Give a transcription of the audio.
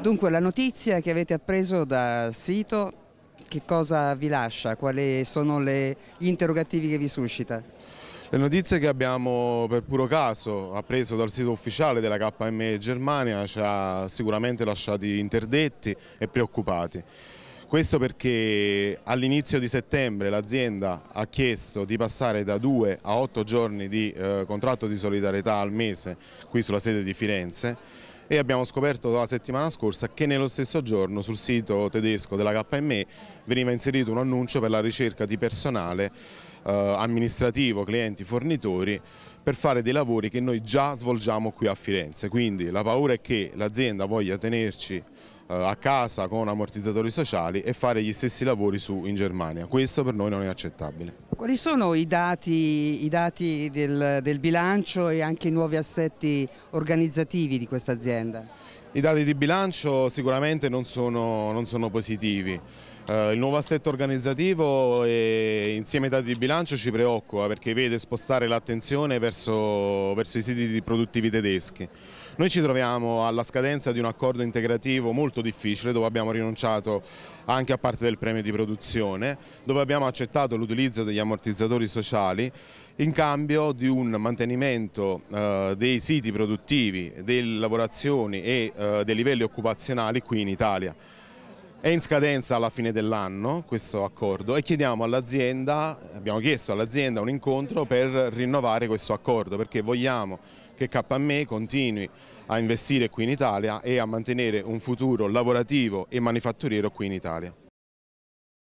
Dunque la notizia che avete appreso dal sito che cosa vi lascia? Quali sono le, gli interrogativi che vi suscita? Le notizie che abbiamo per puro caso appreso dal sito ufficiale della KM Germania ci ha sicuramente lasciati interdetti e preoccupati. Questo perché all'inizio di settembre l'azienda ha chiesto di passare da 2 a 8 giorni di eh, contratto di solidarietà al mese qui sulla sede di Firenze e abbiamo scoperto la settimana scorsa che nello stesso giorno sul sito tedesco della KME veniva inserito un annuncio per la ricerca di personale eh, amministrativo, clienti, fornitori per fare dei lavori che noi già svolgiamo qui a Firenze, quindi la paura è che l'azienda voglia tenerci eh, a casa con ammortizzatori sociali e fare gli stessi lavori su in Germania, questo per noi non è accettabile. Quali sono i dati, i dati del, del bilancio e anche i nuovi assetti organizzativi di questa azienda? I dati di bilancio sicuramente non sono, non sono positivi. Eh, il nuovo assetto organizzativo e insieme ai dati di bilancio ci preoccupa perché vede spostare l'attenzione verso, verso, i siti produttivi tedeschi. Noi ci troviamo alla scadenza di un accordo integrativo molto difficile dove abbiamo rinunciato anche a parte del premio di produzione, dove abbiamo accettato l'utilizzo degli ammortizzatori sociali in cambio di un mantenimento eh, dei siti produttivi, delle lavorazioni e eh, eh, dei livelli occupazionali qui in Italia. È in scadenza alla fine dell'anno questo accordo e chiediamo all'azienda, abbiamo chiesto all'azienda un incontro per rinnovare questo accordo perché vogliamo che KME continui a investire qui in Italia e a mantenere un futuro lavorativo e manifatturiero qui in Italia.